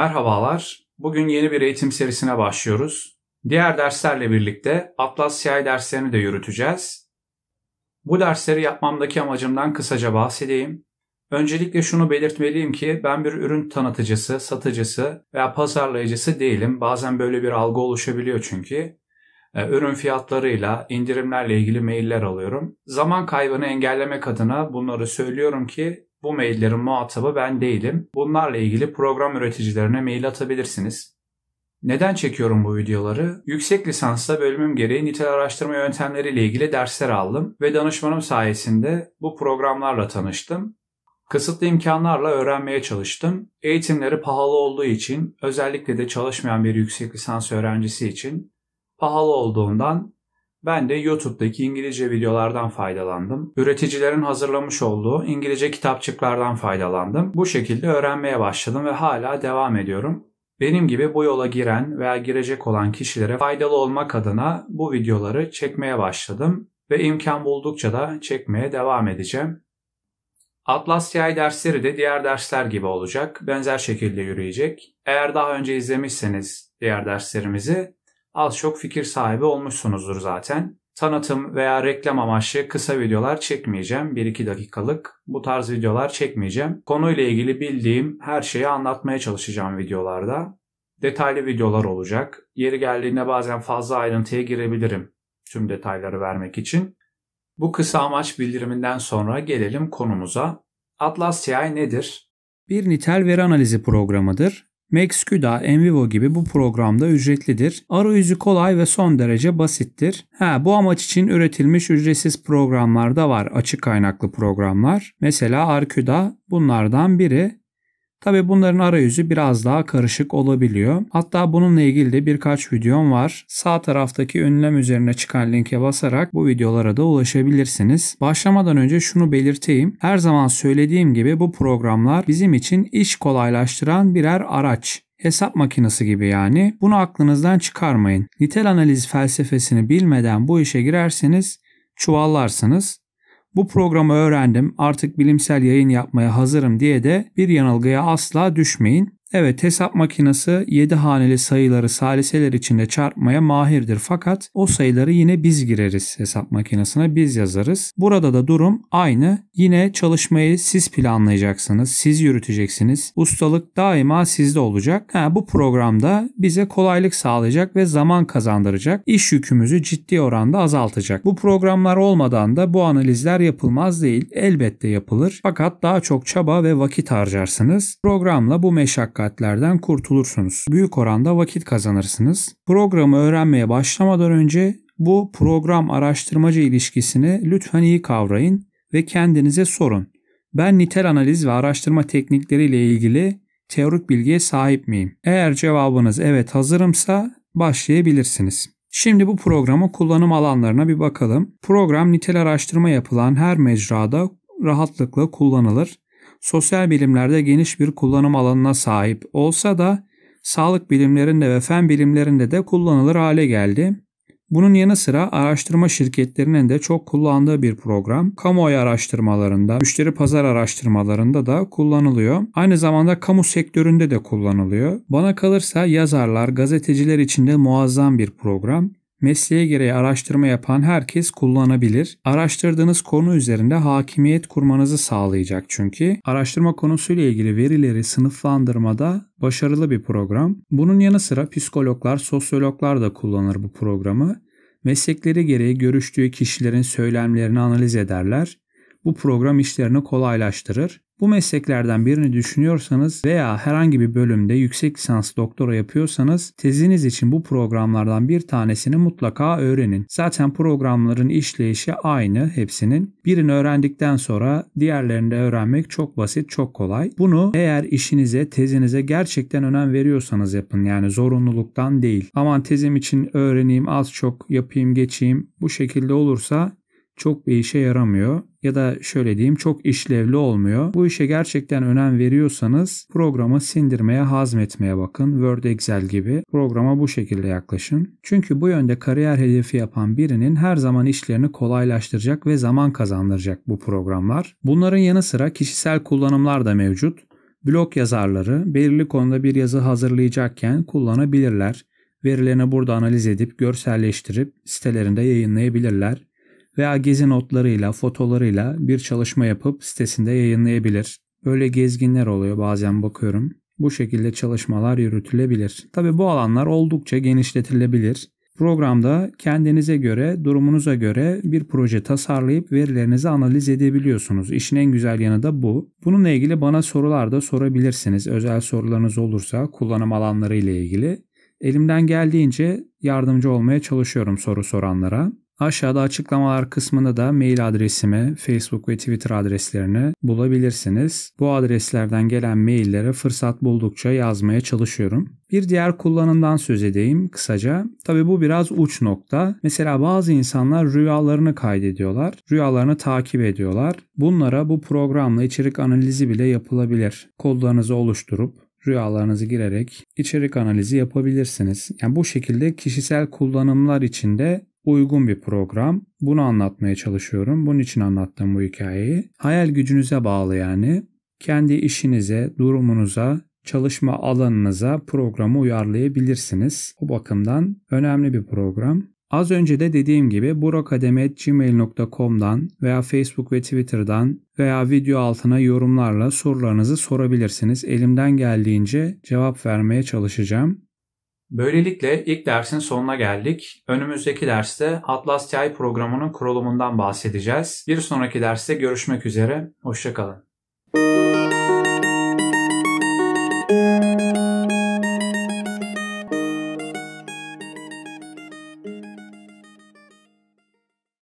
Merhabalar. Bugün yeni bir eğitim serisine başlıyoruz. Diğer derslerle birlikte Atlas CI derslerini de yürüteceğiz. Bu dersleri yapmamdaki amacımdan kısaca bahsedeyim. Öncelikle şunu belirtmeliyim ki ben bir ürün tanıtıcısı, satıcısı veya pazarlayıcısı değilim. Bazen böyle bir algı oluşabiliyor çünkü. Ee, ürün fiyatlarıyla, indirimlerle ilgili mailler alıyorum. Zaman kaybını engellemek adına bunları söylüyorum ki bu maillerin muhatabı ben değilim. Bunlarla ilgili program üreticilerine mail atabilirsiniz. Neden çekiyorum bu videoları? Yüksek lisansta bölümüm gereği nitel araştırma yöntemleriyle ilgili dersler aldım ve danışmanım sayesinde bu programlarla tanıştım. Kısıtlı imkanlarla öğrenmeye çalıştım. Eğitimleri pahalı olduğu için, özellikle de çalışmayan bir yüksek lisans öğrencisi için pahalı olduğundan ben de YouTube'daki İngilizce videolardan faydalandım. Üreticilerin hazırlamış olduğu İngilizce kitapçıklardan faydalandım. Bu şekilde öğrenmeye başladım ve hala devam ediyorum. Benim gibi bu yola giren veya girecek olan kişilere faydalı olmak adına bu videoları çekmeye başladım ve imkan buldukça da çekmeye devam edeceğim. Atlas TI dersleri de diğer dersler gibi olacak. Benzer şekilde yürüyecek. Eğer daha önce izlemişseniz diğer derslerimizi az çok fikir sahibi olmuşsunuzdur zaten. Tanıtım veya reklam amaçlı kısa videolar çekmeyeceğim. 1-2 dakikalık bu tarz videolar çekmeyeceğim. Konuyla ilgili bildiğim her şeyi anlatmaya çalışacağım videolarda. Detaylı videolar olacak. Yeri geldiğinde bazen fazla ayrıntıya girebilirim tüm detayları vermek için. Bu kısa amaç bildiriminden sonra gelelim konumuza. Atlas TI nedir? Bir nitel veri analizi programıdır MaxQDA, Envivo gibi bu programda ücretlidir. Arayüzü kolay ve son derece basittir. Ha, bu amaç için üretilmiş ücretsiz programlar da var. Açık kaynaklı programlar. Mesela Arcuda bunlardan biri. Tabi bunların arayüzü biraz daha karışık olabiliyor. Hatta bununla ilgili de birkaç videom var. Sağ taraftaki ünlem üzerine çıkan linke basarak bu videolara da ulaşabilirsiniz. Başlamadan önce şunu belirteyim. Her zaman söylediğim gibi bu programlar bizim için iş kolaylaştıran birer araç hesap makinesi gibi yani. Bunu aklınızdan çıkarmayın. Nitel analiz felsefesini bilmeden bu işe girerseniz çuvallarsınız bu programı öğrendim artık bilimsel yayın yapmaya hazırım diye de bir yanılgıya asla düşmeyin. Evet hesap makinesi 7 haneli sayıları saliseler içinde çarpmaya mahirdir fakat o sayıları yine biz gireriz hesap makinesine biz yazarız. Burada da durum aynı. Yine çalışmayı siz planlayacaksınız, siz yürüteceksiniz. Ustalık daima sizde olacak. Ha, bu programda bize kolaylık sağlayacak ve zaman kazandıracak. iş yükümüzü ciddi oranda azaltacak. Bu programlar olmadan da bu analizler yapılmaz değil. Elbette yapılır. Fakat daha çok çaba ve vakit harcarsınız. Programla bu meşakkat meşakkatlerden kurtulursunuz. Büyük oranda vakit kazanırsınız. Programı öğrenmeye başlamadan önce bu program araştırmacı ilişkisini lütfen iyi kavrayın ve kendinize sorun. Ben nitel analiz ve araştırma teknikleri ile ilgili teorik bilgiye sahip miyim? Eğer cevabınız evet hazırımsa başlayabilirsiniz. Şimdi bu programın kullanım alanlarına bir bakalım. Program nitel araştırma yapılan her mecrada rahatlıkla kullanılır sosyal bilimlerde geniş bir kullanım alanına sahip olsa da sağlık bilimlerinde ve fen bilimlerinde de kullanılır hale geldi. Bunun yanı sıra araştırma şirketlerinin de çok kullandığı bir program. Kamuoyu araştırmalarında, müşteri pazar araştırmalarında da kullanılıyor. Aynı zamanda kamu sektöründe de kullanılıyor. Bana kalırsa yazarlar, gazeteciler için de muazzam bir program. Mesleğe gereği araştırma yapan herkes kullanabilir. Araştırdığınız konu üzerinde hakimiyet kurmanızı sağlayacak çünkü. Araştırma konusuyla ilgili verileri sınıflandırmada başarılı bir program. Bunun yanı sıra psikologlar, sosyologlar da kullanır bu programı. Meslekleri gereği görüştüğü kişilerin söylemlerini analiz ederler bu program işlerini kolaylaştırır. Bu mesleklerden birini düşünüyorsanız veya herhangi bir bölümde yüksek lisans doktora yapıyorsanız teziniz için bu programlardan bir tanesini mutlaka öğrenin. Zaten programların işleyişi aynı hepsinin. Birini öğrendikten sonra diğerlerini de öğrenmek çok basit, çok kolay. Bunu eğer işinize, tezinize gerçekten önem veriyorsanız yapın. Yani zorunluluktan değil. Aman tezim için öğreneyim, az çok yapayım, geçeyim. Bu şekilde olursa çok bir işe yaramıyor ya da şöyle diyeyim çok işlevli olmuyor. Bu işe gerçekten önem veriyorsanız programı sindirmeye, hazmetmeye bakın. Word, Excel gibi programa bu şekilde yaklaşın. Çünkü bu yönde kariyer hedefi yapan birinin her zaman işlerini kolaylaştıracak ve zaman kazandıracak bu programlar. Bunların yanı sıra kişisel kullanımlar da mevcut. Blog yazarları belirli konuda bir yazı hazırlayacakken kullanabilirler. Verilerini burada analiz edip görselleştirip sitelerinde yayınlayabilirler veya gezi notlarıyla, fotolarıyla bir çalışma yapıp sitesinde yayınlayabilir. Böyle gezginler oluyor bazen bakıyorum. Bu şekilde çalışmalar yürütülebilir. Tabi bu alanlar oldukça genişletilebilir. Programda kendinize göre, durumunuza göre bir proje tasarlayıp verilerinizi analiz edebiliyorsunuz. İşin en güzel yanı da bu. Bununla ilgili bana sorular da sorabilirsiniz. Özel sorularınız olursa kullanım alanları ile ilgili. Elimden geldiğince yardımcı olmaya çalışıyorum soru soranlara. Aşağıda açıklamalar kısmında da mail adresimi, Facebook ve Twitter adreslerini bulabilirsiniz. Bu adreslerden gelen maillere fırsat buldukça yazmaya çalışıyorum. Bir diğer kullanımdan söz edeyim kısaca. Tabii bu biraz uç nokta. Mesela bazı insanlar rüyalarını kaydediyorlar, rüyalarını takip ediyorlar. Bunlara bu programla içerik analizi bile yapılabilir. Kodlarınızı oluşturup rüyalarınızı girerek içerik analizi yapabilirsiniz. Yani bu şekilde kişisel kullanımlar içinde uygun bir program. Bunu anlatmaya çalışıyorum. Bunun için anlattım bu hikayeyi. Hayal gücünüze bağlı yani. Kendi işinize, durumunuza, çalışma alanınıza programı uyarlayabilirsiniz. Bu bakımdan önemli bir program. Az önce de dediğim gibi burakademi.gmail.com'dan veya Facebook ve Twitter'dan veya video altına yorumlarla sorularınızı sorabilirsiniz. Elimden geldiğince cevap vermeye çalışacağım. Böylelikle ilk dersin sonuna geldik. Önümüzdeki derste Atlas TI programının kurulumundan bahsedeceğiz. Bir sonraki derste görüşmek üzere. Hoşçakalın.